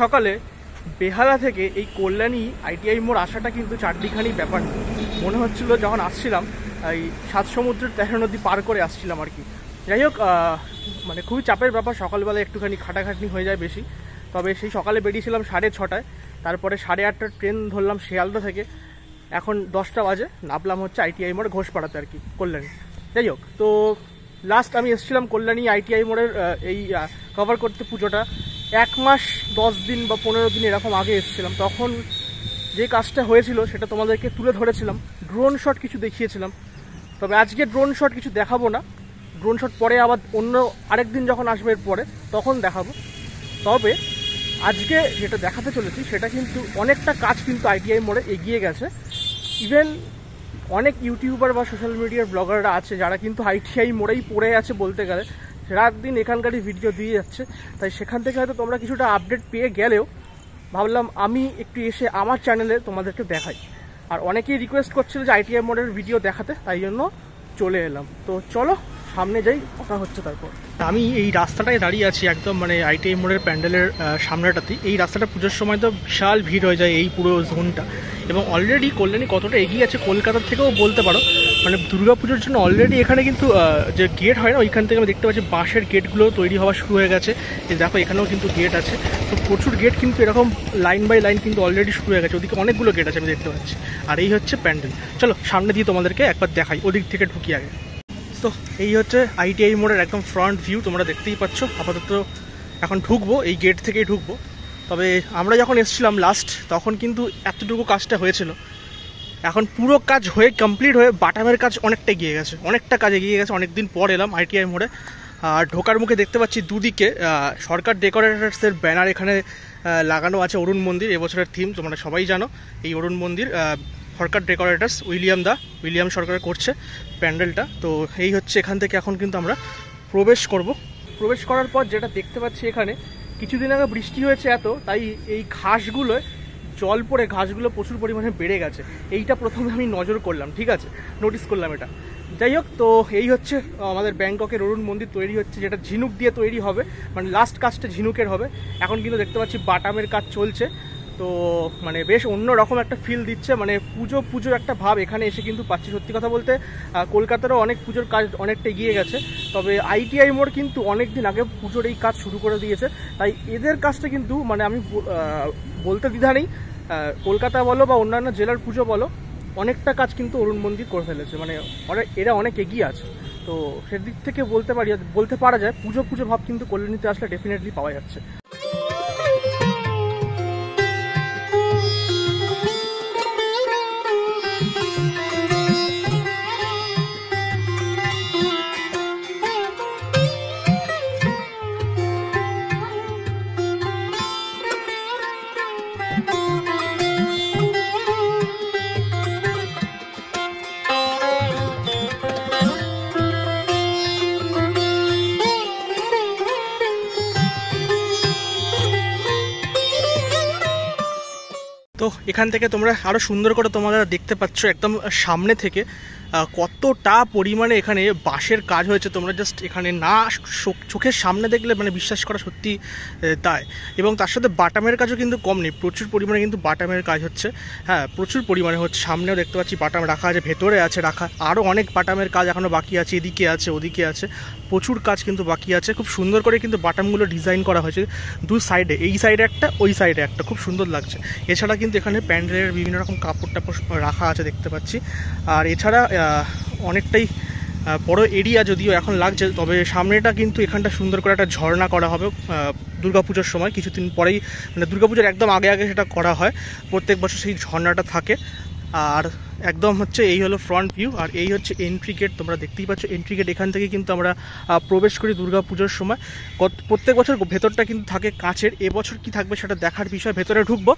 সকালে বেহালা থেকে এই কল্যাণী আইটিআই মোড় আসাটা কিন্তু চারদিকখানি ব্যাপার না মনে হচ্ছিল যখন আসছিলাম এই সাত সমুদ্রের তেরো নদী পার করে আসছিলাম আর কি যাই হোক মানে খুবই চাপের ব্যাপার সকালবেলায় একটুখানি খাটাখাটনি হয়ে যায় বেশি তবে সেই সকালে বেরিয়েছিলাম সাড়ে ছটায় তারপরে সাড়ে আটটার ট্রেন ধরলাম শিয়ালদা থেকে এখন দশটা বাজে নামলাম হচ্ছে আইটিআই মোড় ঘোষপাড়াতে আর কি কল্যাণী যাই হোক তো লাস্ট আমি এসেছিলাম কল্যাণী আইটিআই মোড়ের এই কভার করতে পুজোটা এক মাস দশ দিন বা পনেরো দিন এরকম আগে এসেছিলাম তখন যে কাজটা হয়েছিল সেটা তোমাদেরকে তুলে ধরেছিলাম ড্রোন শট কিছু দেখিয়েছিলাম তবে আজকে ড্রোন শট কিছু দেখাবো না ড্রোন শট পরে আবার অন্য আরেক দিন যখন আসবে এর পরে তখন দেখাবো তবে আজকে যেটা দেখাতে চলেছি সেটা কিন্তু অনেকটা কাজ কিন্তু আইটিআই মোড়ে এগিয়ে গেছে ইভেন অনেক ইউটিউবার বা সোশ্যাল মিডিয়ার ব্লগাররা আছে যারা কিন্তু আইটিআই মোড়েই পড়ে আছে বলতে গেলে রাত দিন এখানকারই ভিডিও দিয়ে যাচ্ছে তাই সেখান থেকে হয়তো তোমরা কিছুটা আপডেট পেয়ে গেলেও ভাবলাম আমি একটু এসে আমার চ্যানেলে তোমাদেরকে দেখাই আর অনেকেই রিকোয়েস্ট করছিল যে আইটিআই মোডের ভিডিও দেখাতে তাই জন্য চলে এলাম তো চলো সামনে যাই কথা হচ্ছে তারপর আমি এই রাস্তাটায় দাঁড়িয়ে আছি একদম মানে আইটিআই মোড়ের প্যান্ডেলের সামনেটাতে এই রাস্তাটা পুজোর সময় তো বিশাল ভিড় হয়ে যায় এই পুরো জোনটা এবং অলরেডি কল্যাণী কতটা এগিয়ে আছে কলকাতার থেকেও বলতে পারো মানে পুজোর জন্য অলরেডি এখানে কিন্তু যে গেট হয় না ওইখান থেকে আমি দেখতে পাচ্ছি বাঁশের গেটগুলো তৈরি হওয়া শুরু হয়ে গেছে দেখো এখানেও কিন্তু গেট আছে তো প্রচুর গেট কিন্তু এরকম লাইন বাই লাইন কিন্তু অলরেডি শুরু হয়ে গেছে ওদিকে অনেকগুলো গেট আছে আমি দেখতে পাচ্ছি আর এই হচ্ছে প্যান্ডেল চলো সামনে দিয়ে তোমাদেরকে একবার দেখাই ওদিক থেকে ঢুকি আগে তো এই হচ্ছে আইটিআই মোড়ের একদম ফ্রন্ট ভিউ তোমরা দেখতেই পাচ্ছ আপাতত এখন ঢুকবো এই গেট থেকেই ঢুকবো তবে আমরা যখন এসছিলাম লাস্ট তখন কিন্তু এতটুকু কাজটা হয়েছিল এখন পুরো কাজ হয়ে কমপ্লিট হয়ে বাটামের কাজ অনেকটা এগিয়ে গেছে অনেকটা কাজ এগিয়ে গেছে অনেক দিন পর এলাম আইটিআই মোড়ে আর ঢোকার মুখে দেখতে পাচ্ছি দুদিকে সরকার ডেকোরেটার্সের ব্যানার এখানে লাগানো আছে অরুণ মন্দির এবছরের থিম তোমরা সবাই জানো এই অরুণ মন্দির সরকার ডেকোরেটার্স উইলিয়াম দা উইলিয়াম সরকার করছে প্যান্ডেলটা তো এই হচ্ছে এখান থেকে এখন কিন্তু আমরা প্রবেশ করব প্রবেশ করার পর যেটা দেখতে পাচ্ছি এখানে কিছুদিন আগে বৃষ্টি হয়েছে এত তাই এই ঘাসগুলোয় জল পড়ে ঘাসগুলো প্রচুর পরিমাণে বেড়ে গেছে এইটা প্রথমে আমি নজর করলাম ঠিক আছে নোটিস করলাম এটা যাই হোক তো এই হচ্ছে আমাদের ব্যাংককের অরুণ মন্দির তৈরি হচ্ছে যেটা ঝিনুক দিয়ে তৈরি হবে মানে লাস্ট কাজটা ঝিনুকের হবে এখন কিন্তু দেখতে পাচ্ছি বাটামের কাজ চলছে তো মানে বেশ অন্য রকম একটা ফিল দিচ্ছে মানে পুজো পুজো একটা ভাব এখানে এসে কিন্তু পাচ্ছি সত্যি কথা বলতে কলকাতারও অনেক পুজোর কাজ অনেকটা এগিয়ে গেছে তবে আইটিআই মোড় কিন্তু অনেক দিন আগে পুজোর এই কাজ শুরু করে দিয়েছে তাই এদের কাজটা কিন্তু মানে আমি বলতে দ্বিধা নেই কলকাতা বলো বা অন্যান্য জেলার পুজো বলো অনেকটা কাজ কিন্তু অরুণ মন্দির করে ফেলেছে মানে এরা অনেক এগিয়ে আছে তো সেদিক থেকে বলতে পারি বলতে পারা যায় পুজো পুজো ভাব কিন্তু কল্যাণীতে আসলে ডেফিনেটলি পাওয়া যাচ্ছে তো এখান থেকে তোমরা আরও সুন্দর করে তোমাদের দেখতে পাচ্ছ একদম সামনে থেকে কতটা পরিমাণে এখানে বাঁশের কাজ হয়েছে তোমরা জাস্ট এখানে না চোখের সামনে দেখলে মানে বিশ্বাস করা সত্যি তাই এবং তার সাথে বাটামের কাজও কিন্তু কম নেই প্রচুর পরিমাণে কিন্তু বাটামের কাজ হচ্ছে হ্যাঁ প্রচুর পরিমাণে হচ্ছে সামনেও দেখতে পাচ্ছি বাটাম রাখা আছে ভেতরে আছে রাখা আরও অনেক বাটামের কাজ এখনও বাকি আছে এদিকে আছে ওদিকে আছে প্রচুর কাজ কিন্তু বাকি আছে খুব সুন্দর করে কিন্তু বাটামগুলো ডিজাইন করা হয়েছে দু সাইডে এই সাইডে একটা ওই সাইডে একটা খুব সুন্দর লাগছে এছাড়া কিন্তু এখানে প্যান্ডেলের বিভিন্ন রকম কাপড় টাপড় রাখা আছে দেখতে পাচ্ছি আর এছাড়া অনেকটাই বড় এরিয়া যদিও এখন লাগছে তবে সামনেটা কিন্তু এখানটা সুন্দর করে একটা ঝর্ণা করা হবে দুর্গাপুজোর সময় কিছুদিন পরেই মানে দুর্গাপুজোর একদম আগে আগে সেটা করা হয় প্রত্যেক বছর সেই ঝর্ণাটা থাকে আর একদম হচ্ছে এই হলো ফ্রন্ট ভিউ আর এই হচ্ছে এন্ট্রি গেট তোমরা দেখতেই পাচ্ছ এন্ট্রি গেট এখান থেকে কিন্তু আমরা প্রবেশ করি দুর্গা পুজোর সময় প্রত্যেক বছর ভেতরটা কিন্তু থাকে কাঁচের এবছর কি থাকবে সেটা দেখার বিষয় ভেতরে ঢুকবো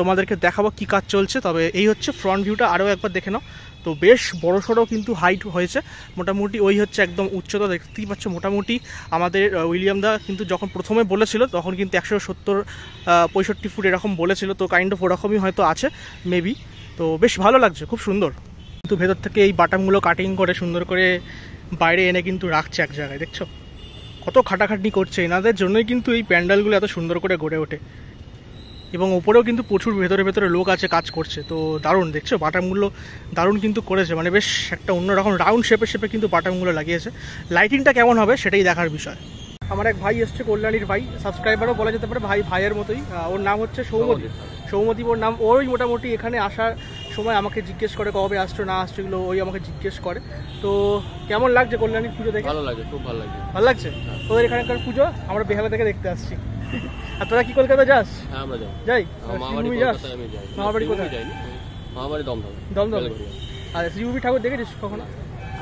তোমাদেরকে দেখাবো কি কাজ চলছে তবে এই হচ্ছে ফ্রন্ট ভিউটা আরও একবার দেখে নাও তো বেশ বড়ো সড়ো কিন্তু হাইট হয়েছে মোটামুটি ওই হচ্ছে একদম উচ্চতা দেখতেই পাচ্ছ মোটামুটি আমাদের উইলিয়াম দা কিন্তু যখন প্রথমে বলেছিল তখন কিন্তু একশো সত্তর পঁয়ষট্টি ফুট এরকম বলেছিল তো কাইন্ড অফ ওরকমই হয়তো আছে মেবি তো বেশ ভালো লাগছে খুব সুন্দর কিন্তু ভেতর থেকে এই বাটামগুলো কাটিং করে সুন্দর করে বাইরে এনে কিন্তু রাখছে এক জায়গায় দেখছো কত খাটাখাটনি করছে এনাদের জন্যই কিন্তু এই প্যান্ডেলগুলো এত সুন্দর করে গড়ে ওঠে এবং ওপরেও কিন্তু প্রচুর ভেতরে ভেতরে লোক আছে কাজ করছে তো দারুণ দেখছো বাটামগুলো দারুণ কিন্তু করেছে মানে বেশ একটা অন্যরকম রাউন্ড শেপে শেপে কিন্তু বাটামগুলো লাগিয়েছে লাইটিংটা কেমন হবে সেটাই দেখার বিষয় আমার এক ভাই এসছে কল্যাণীর ভাই সাবস্ক্রাইবারও বলা যেতে পারে ভাই ভাইয়ের মতোই ওর নাম হচ্ছে সৌমজিৎ সৌমদীপর নাম ওই মোটামুটি এখানে আসার সময় আমাকে জিজ্ঞেস করে কবে আসছো না আসছো এগুলো ওই আমাকে জিজ্ঞেস করে তো কেমন লাগছে কল্যাণীর পুজো দেখে ভালো লাগে খুব ভালো লাগে ভালো লাগছে হ্যাঁ। তোদের এখানকার পুজো আমরা বেহালা থেকে দেখতে আসছি আর তোরা কি কলকাতা যাস হ্যাঁ, যাই যাস কোথায় দমদম দমদম আচ্ছা শ্রীভূমি ঠাকুর দেখেছিস কখনো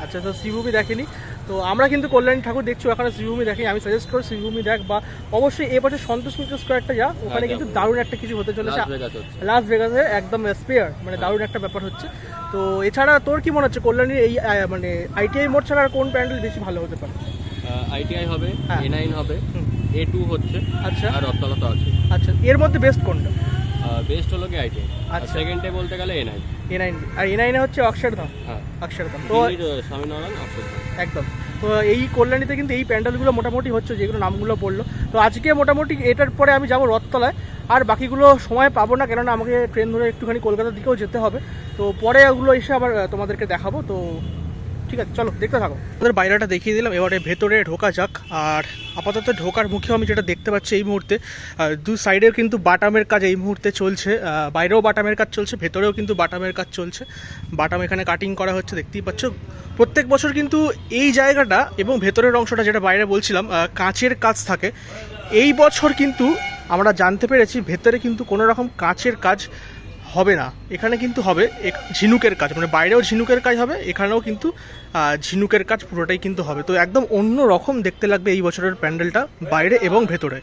আচ্ছা তো শ্রীভূমি দেখেনি তো আমরা কিন্তু কল্যাণী ঠাকুর দেখছি ওখানে শ্রীভূমি দেখি আমি সাজেস্ট করি শ্রীভূমি দেখ বা অবশ্যই এবছর বছর সন্তোষ মিত্র স্কোয়ারটা যা ওখানে হ্যাঁ, কিন্তু দারুণ একটা কিছু হতে চলেছে লাস ভেগাসে একদম স্পেয়ার মানে দারুণ একটা ব্যাপার হচ্ছে তো এছাড়া তোর কি মনে হচ্ছে কল্যাণীর এই মানে আইটিআই মোড় ছাড়া কোন প্যান্ডেল বেশি ভালো হতে পারে আইটিআই হবে এ হ্যাঁ। নাইন হবে এ টু হচ্ছে আচ্ছা আর রত্তলা তো আছে আচ্ছা এর মধ্যে বেস্ট কোনটা বেস্ট হলো কি আইটিআই আর সেকেন্ড আচ্ছা। ডে বলতে গেলে এ নাইন এ নাইন আর এ নাইনে হচ্ছে অক্ষরধাম হ্যাঁ অক্ষরধাম তো স্বামীনারায়ণ অক্ষরধাম একদম তো এই কল্যাণীতে কিন্তু এই প্যান্ডেলগুলো মোটামুটি হচ্ছে যেগুলো নামগুলো পড়লো তো আজকে মোটামুটি এটার পরে আমি যাব রথতলায় আর বাকিগুলো সময় পাবো না কেননা আমাকে ট্রেন ধরে একটুখানি কলকাতার দিকেও যেতে হবে তো পরে ওগুলো এসে আবার তোমাদেরকে দেখাবো তো ঠিক আছে চলো দেখতে থাকো আমাদের বাইরেটা দেখিয়ে দিলাম এবারে ভেতরে ঢোকা যাক আর আপাতত ঢোকার মুখেও আমি যেটা দেখতে পাচ্ছি এই মুহূর্তে দু সাইডের কিন্তু বাটামের কাজ এই মুহূর্তে চলছে বাইরেও বাটামের কাজ চলছে ভেতরেও কিন্তু বাটামের কাজ চলছে বাটাম এখানে কাটিং করা হচ্ছে দেখতেই পাচ্ছ প্রত্যেক বছর কিন্তু এই জায়গাটা এবং ভেতরের অংশটা যেটা বাইরে বলছিলাম কাঁচের কাজ থাকে এই বছর কিন্তু আমরা জানতে পেরেছি ভেতরে কিন্তু কোনো রকম কাঁচের কাজ হবে না এখানে কিন্তু হবে ঝিনুকের কাজ মানে বাইরেও ঝিনুকের কাজ হবে এখানেও কিন্তু ঝিনুকের কাজ পুরোটাই কিন্তু হবে তো একদম অন্য রকম দেখতে লাগবে এই বছরের প্যান্ডেলটা বাইরে এবং ভেতরে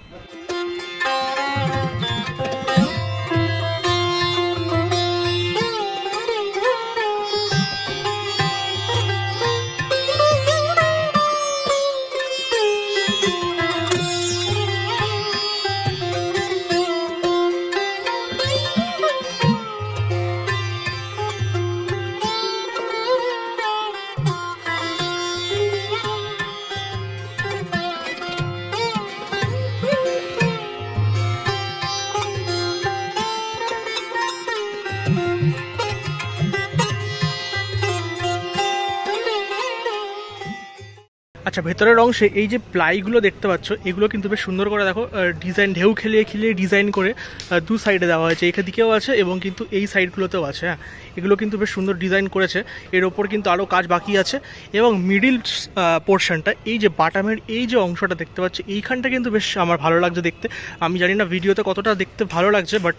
আচ্ছা ভেতরের অংশে এই যে প্লাইগুলো দেখতে পাচ্ছ এগুলো কিন্তু বেশ সুন্দর করে দেখো ডিজাইন ঢেউ খেলিয়ে খেলিয়ে ডিজাইন করে দু সাইডে দেওয়া হয়েছে এখান দিকেও আছে এবং কিন্তু এই সাইডগুলোতেও আছে হ্যাঁ এগুলো কিন্তু বেশ সুন্দর ডিজাইন করেছে এর ওপর কিন্তু আরও কাজ বাকি আছে এবং মিডিল পোর্শনটা এই যে বাটামের এই যে অংশটা দেখতে পাচ্ছি এইখানটা কিন্তু বেশ আমার ভালো লাগছে দেখতে আমি জানি না ভিডিওতে কতটা দেখতে ভালো লাগছে বাট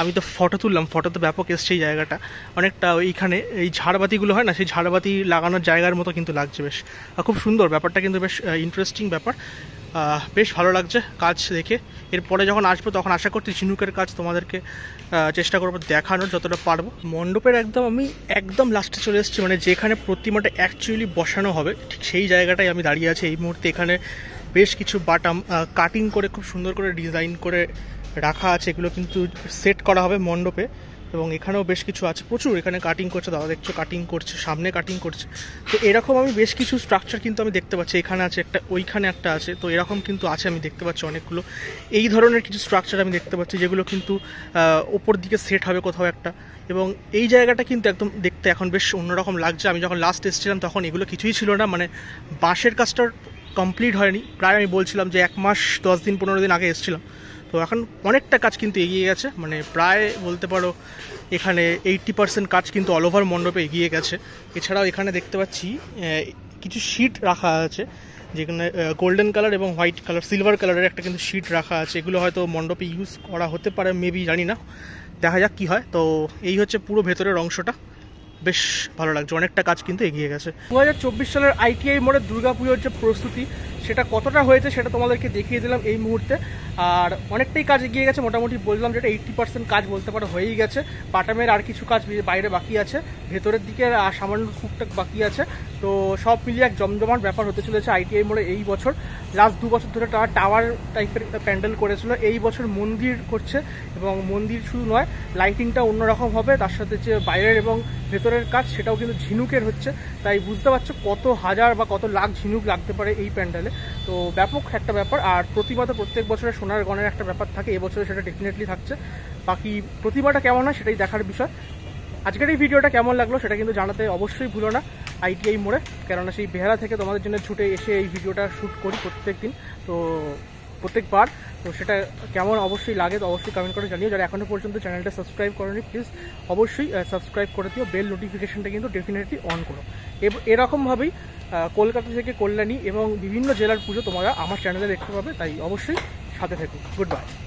আমি তো ফটো তুললাম ফটো তো ব্যাপক এসছে এই জায়গাটা অনেকটা এইখানে এই ঝাড়বাতিগুলো হয় না সেই ঝাড়বাতি লাগানোর জায়গার মতো কিন্তু লাগছে বেশ খুব সুন্দর ব্যাপারটা ব্যাপারটা কিন্তু বেশ ইন্টারেস্টিং ব্যাপার বেশ ভালো লাগছে কাজ দেখে এরপরে যখন আসবো তখন আশা করছি ঝিনুকের কাজ তোমাদেরকে চেষ্টা করবো দেখানোর যতটা পারবো মণ্ডপের একদম আমি একদম লাস্টে চলে এসেছি মানে যেখানে প্রতিমাটা অ্যাকচুয়ালি বসানো হবে ঠিক সেই জায়গাটাই আমি দাঁড়িয়ে আছি এই মুহূর্তে এখানে বেশ কিছু বাটাম কাটিং করে খুব সুন্দর করে ডিজাইন করে রাখা আছে এগুলো কিন্তু সেট করা হবে মণ্ডপে এবং এখানেও বেশ কিছু আছে প্রচুর এখানে কাটিং করছে দাদা দেখছো কাটিং করছে সামনে কাটিং করছে তো এরকম আমি বেশ কিছু স্ট্রাকচার কিন্তু আমি দেখতে পাচ্ছি এখানে আছে একটা ওইখানে একটা আছে তো এরকম কিন্তু আছে আমি দেখতে পাচ্ছি অনেকগুলো এই ধরনের কিছু স্ট্রাকচার আমি দেখতে পাচ্ছি যেগুলো কিন্তু ওপর দিকে সেট হবে কোথাও একটা এবং এই জায়গাটা কিন্তু একদম দেখতে এখন বেশ অন্যরকম লাগছে আমি যখন লাস্ট এসেছিলাম তখন এগুলো কিছুই ছিল না মানে বাঁশের কাজটা কমপ্লিট হয়নি প্রায় আমি বলছিলাম যে এক মাস দশ দিন পনেরো দিন আগে এসেছিলাম তো এখন অনেকটা কাজ কিন্তু এগিয়ে গেছে মানে প্রায় বলতে পারো এখানে এইট্টি পার্সেন্ট কাজ কিন্তু অল ওভার মণ্ডপে এগিয়ে গেছে এছাড়াও এখানে দেখতে পাচ্ছি কিছু শিট রাখা আছে যেখানে গোল্ডেন কালার এবং হোয়াইট কালার সিলভার কালারের একটা কিন্তু শিট রাখা আছে এগুলো হয়তো মণ্ডপে ইউজ করা হতে পারে মেবি জানি না দেখা যাক কী হয় তো এই হচ্ছে পুরো ভেতরের অংশটা বেশ ভালো লাগছে অনেকটা কাজ কিন্তু এগিয়ে গেছে দু সালের আইটিআই মোড়ের দুর্গাপুজোর যে প্রস্তুতি সেটা কতটা হয়েছে সেটা তোমাদেরকে দেখিয়ে দিলাম এই মুহূর্তে আর অনেকটাই কাজ এগিয়ে গেছে মোটামুটি বললাম যেটা এইট্টি পার্সেন্ট কাজ বলতে পারো হয়েই গেছে পাটামের আর কিছু কাজ বাইরে বাকি আছে ভেতরের দিকে আর সামান্য টুকটাক বাকি আছে তো সব মিলিয়ে এক জমজমাট ব্যাপার হতে চলেছে আইটিআই মোড়ে এই বছর লাস্ট দু বছর ধরে তারা টাওয়ার টাইপের প্যান্ডেল করেছিল এই বছর মন্দির করছে এবং মন্দির শুধু নয় লাইটিংটা অন্যরকম হবে তার সাথে যে বাইরের এবং ভেতরের কাজ সেটাও কিন্তু ঝিনুকের হচ্ছে তাই বুঝতে পারছো কত হাজার বা কত লাখ ঝিনুক লাগতে পারে এই প্যান্ডেলে তো ব্যাপক একটা ব্যাপার আর তো প্রত্যেক বছরে সোনার গণের একটা ব্যাপার থাকে এবছরে সেটা ডেফিনেটলি থাকছে বাকি প্রতিভাটা কেমন হয় সেটাই দেখার বিষয় আজকের এই ভিডিওটা কেমন লাগলো সেটা কিন্তু জানাতে অবশ্যই ভুলো না আইটিআই মোড়ে কেননা সেই বেহারা থেকে তোমাদের জন্য ছুটে এসে এই ভিডিওটা শ্যুট করি প্রত্যেক দিন তো প্রত্যেকবার তো সেটা কেমন অবশ্যই লাগে তো অবশ্যই কমেন্ট করে জানিও যারা এখনও পর্যন্ত চ্যানেলটা সাবস্ক্রাইব করেনি প্লিজ অবশ্যই সাবস্ক্রাইব করে দিও বেল নোটিফিকেশনটা কিন্তু ডেফিনেটলি অন করো এরকমভাবেই কলকাতা থেকে কল্যাণী এবং বিভিন্ন জেলার পুজো তোমরা আমার চ্যানেলে দেখতে পাবে তাই অবশ্যই সাথে থেকো গুড বাই